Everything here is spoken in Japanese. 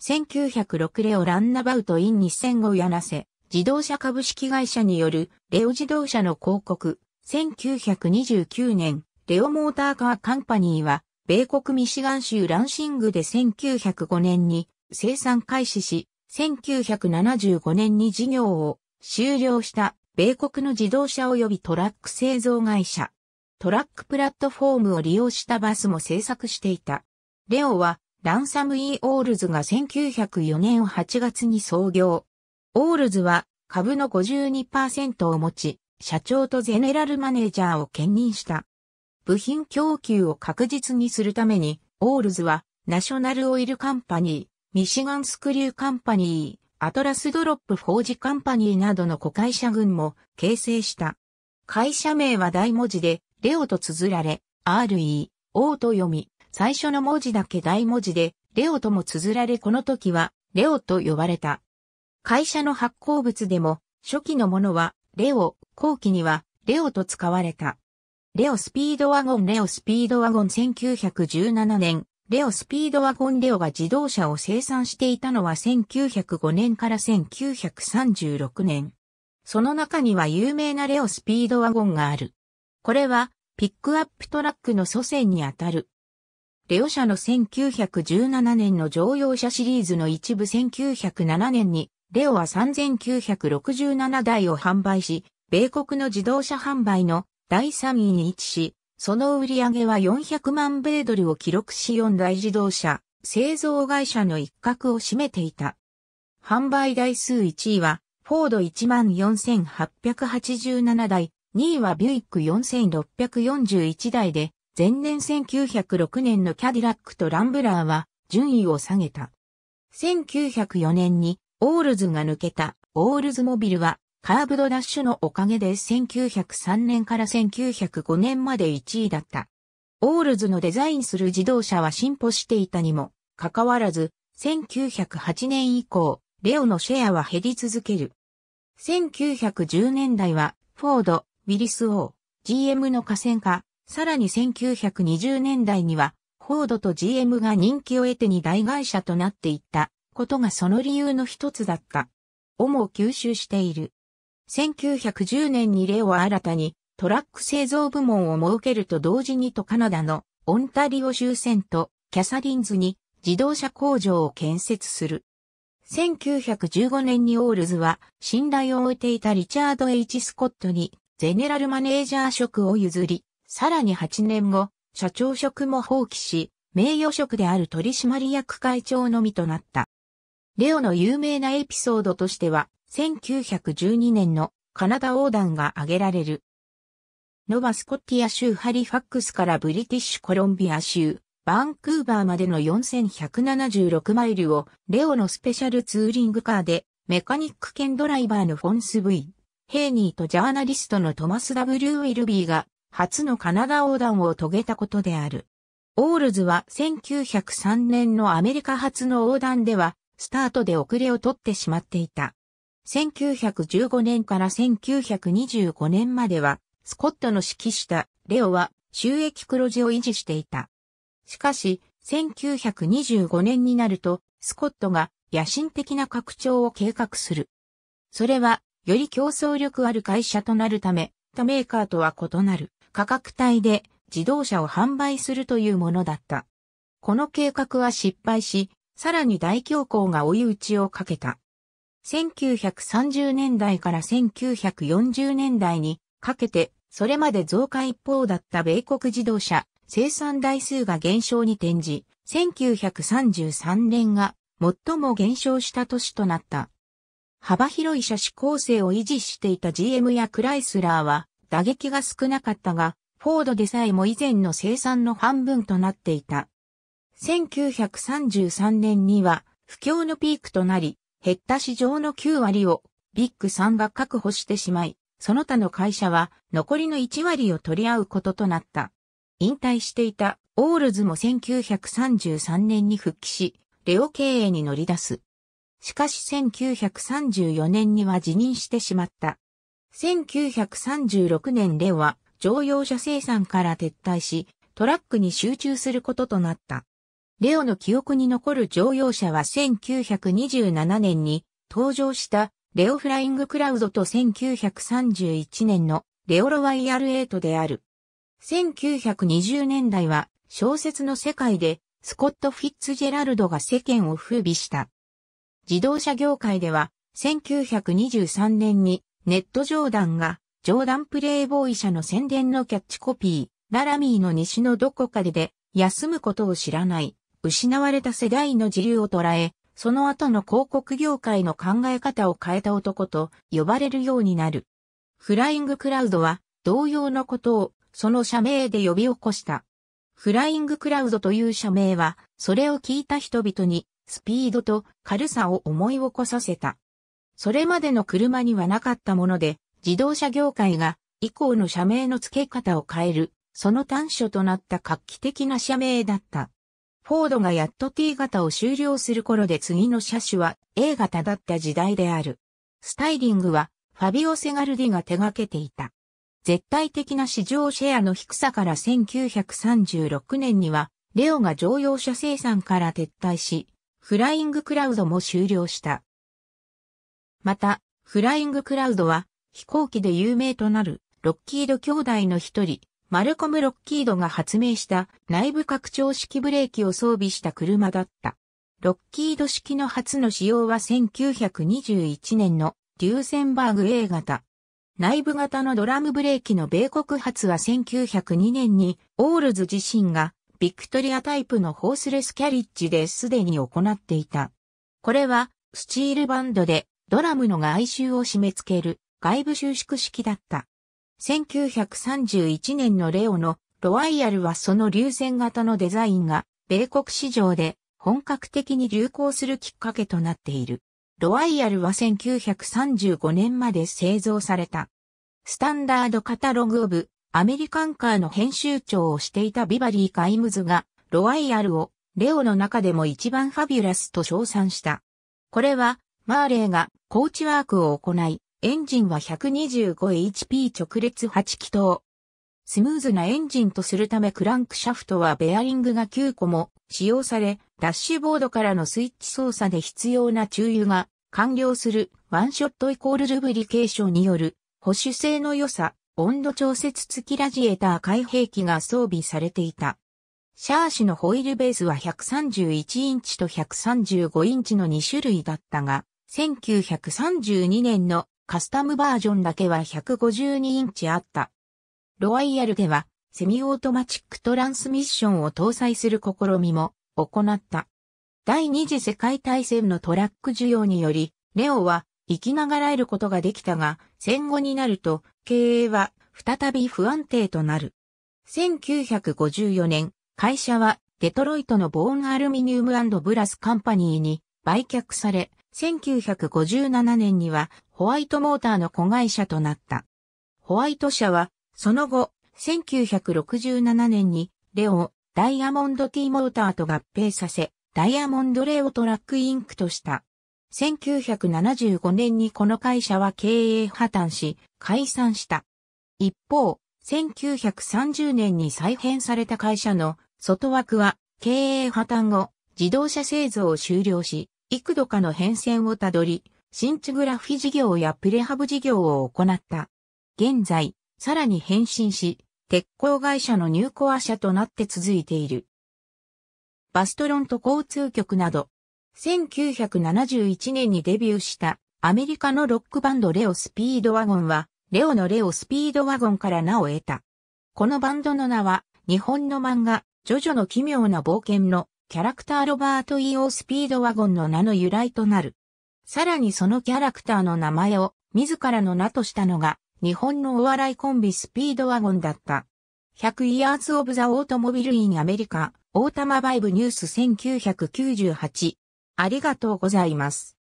1906レオ・ランナバウト・イン2005やなせ、自動車株式会社によるレオ自動車の広告。1929年、レオモーターカーカンパニーは、米国ミシガン州ランシングで1905年に生産開始し、1975年に事業を終了した米国の自動車及びトラック製造会社。トラックプラットフォームを利用したバスも製作していた。レオはランサム・イー・オールズが1904年8月に創業。オールズは株の52%を持ち、社長とゼネラルマネージャーを兼任した。部品供給を確実にするために、オールズはナショナルオイルカンパニー、ミシガンスクリューカンパニー、アトラスドロップフォージカンパニーなどの子会社群も形成した。会社名は大文字で、レオと綴られ、RE、O と読み、最初の文字だけ大文字で、レオとも綴られこの時は、レオと呼ばれた。会社の発行物でも、初期のものは、レオ、後期には、レオと使われた。レオスピードワゴンレオスピードワゴン1917年、レオスピードワゴンレオが自動車を生産していたのは1905年から1936年。その中には有名なレオスピードワゴンがある。これは、ピックアップトラックの祖先にあたる。レオ社の1917年の乗用車シリーズの一部1907年に、レオは3967台を販売し、米国の自動車販売の第3位に位置し、その売り上げは400万米ドルを記録し4大自動車、製造会社の一角を占めていた。販売台数1位は、フォード14887台、2位はビュイック4641台で、前年1906年のキャディラックとランブラーは順位を下げた。1904年にオールズが抜けたオールズモビルはカーブドダッシュのおかげで1903年から1905年まで1位だった。オールズのデザインする自動車は進歩していたにもかかわらず、1908年以降、レオのシェアは減り続ける。1910年代は、フォード、ウィリス王、GM の河川化、さらに1920年代には、フォードと GM が人気を得てに大会社となっていったことがその理由の一つだった。主を吸収している。1910年にレオ新たにトラック製造部門を設けると同時にとカナダのオンタリオ州セとキャサリンズに自動車工場を建設する。1915年にオールズは信頼を置いていたリチャード・ H・ スコットにゼネラルマネージャー職を譲り、さらに8年後、社長職も放棄し、名誉職である取締役会長のみとなった。レオの有名なエピソードとしては、1912年のカナダ横断が挙げられる。ノバスコッティア州ハリファックスからブリティッシュコロンビア州、バンクーバーまでの4176マイルをレオのスペシャルツーリングカーでメカニック兼ドライバーのフォンス・ブイ、ヘイニーとジャーナリストのトマス・ W・ ウィルビーが初のカナダ横断を遂げたことである。オールズは1903年のアメリカ初の横断では、スタートで遅れをとってしまっていた。1915年から1925年までは、スコットの指揮したレオは収益黒字を維持していた。しかし、1925年になると、スコットが野心的な拡張を計画する。それは、より競争力ある会社となるため、他メーカーとは異なる。価格帯で自動車を販売するというものだった。この計画は失敗し、さらに大恐慌が追い打ちをかけた。1930年代から1940年代にかけて、それまで増加一方だった米国自動車生産台数が減少に転じ、1933年が最も減少した年となった。幅広い車種構成を維持していた GM やクライスラーは、打撃が少なかったが、フォードでさえも以前の生産の半分となっていた。1933年には不況のピークとなり、減った市場の9割をビッグ3が確保してしまい、その他の会社は残りの1割を取り合うこととなった。引退していたオールズも1933年に復帰し、レオ経営に乗り出す。しかし1934年には辞任してしまった。1936年では乗用車生産から撤退し、トラックに集中することとなった。レオの記憶に残る乗用車は1927年に登場したレオフライングクラウドと1931年のレオロワイヤル8である。1920年代は小説の世界でスコット・フィッツジェラルドが世間を風靡した。自動車業界では1923年にネットジョーダンが、ジョーダンプレイボーイ社の宣伝のキャッチコピー、ララミーの西のどこかでで、休むことを知らない、失われた世代の自由を捉え、その後の広告業界の考え方を変えた男と呼ばれるようになる。フライングクラウドは同様のことをその社名で呼び起こした。フライングクラウドという社名はそれを聞いた人々にスピードと軽さを思い起こさせた。それまでの車にはなかったもので、自動車業界が以降の社名の付け方を変える、その短所となった画期的な社名だった。フォードがやっと T 型を終了する頃で次の車種は A 型だった時代である。スタイリングはファビオ・セガルディが手掛けていた。絶対的な市場シェアの低さから1936年には、レオが乗用車生産から撤退し、フライングクラウドも終了した。また、フライングクラウドは飛行機で有名となるロッキード兄弟の一人、マルコム・ロッキードが発明した内部拡張式ブレーキを装備した車だった。ロッキード式の初の使用は1921年のデューセンバーグ A 型。内部型のドラムブレーキの米国発は1902年にオールズ自身がビクトリアタイプのホースレスキャリッジですでに行っていた。これはスチールバンドでドラムの外周を締め付ける外部収縮式だった。1931年のレオのロワイヤルはその流線型のデザインが米国市場で本格的に流行するきっかけとなっている。ロワイヤルは1935年まで製造された。スタンダードカタログオブアメリカンカーの編集長をしていたビバリー・カイムズがロワイヤルをレオの中でも一番ファビュラスと称賛した。これはマーレーがコーチワークを行い、エンジンは 125HP 直列8気筒。スムーズなエンジンとするためクランクシャフトはベアリングが9個も使用され、ダッシュボードからのスイッチ操作で必要な注油が完了するワンショットイコールルブリケーションによる保守性の良さ、温度調節付きラジエーター開閉機が装備されていた。シャーシのホイールベースは131インチと135インチの2種類だったが、1932年のカスタムバージョンだけは152インチあった。ロワイヤルではセミオートマチックトランスミッションを搭載する試みも行った。第二次世界大戦のトラック需要により、レオは生きながらえることができたが、戦後になると経営は再び不安定となる。1954年、会社はデトロイトのボーンアルミニウムブラスカンパニーに売却され、1957年にはホワイトモーターの子会社となった。ホワイト社は、その後、1967年にレオ、ダイヤモンド T モーターと合併させ、ダイヤモンドレオトラックインクとした。1975年にこの会社は経営破綻し、解散した。一方、1930年に再編された会社の外枠は経営破綻後、自動車製造を終了し、幾度かの変遷をたどり、新地グラフィ事業やプレハブ事業を行った。現在、さらに変身し、鉄鋼会社のニューコア社となって続いている。バストロンと交通局など、1971年にデビューしたアメリカのロックバンドレオスピードワゴンは、レオのレオスピードワゴンから名を得た。このバンドの名は、日本の漫画、ジョジョの奇妙な冒険のキャラクターロバート・ E・ オー・スピードワゴンの名の由来となる。さらにそのキャラクターの名前を自らの名としたのが、日本のお笑いコンビスピードワゴンだった。100 Years of the Automobile in America タマバイブニュース1998ありがとうございます。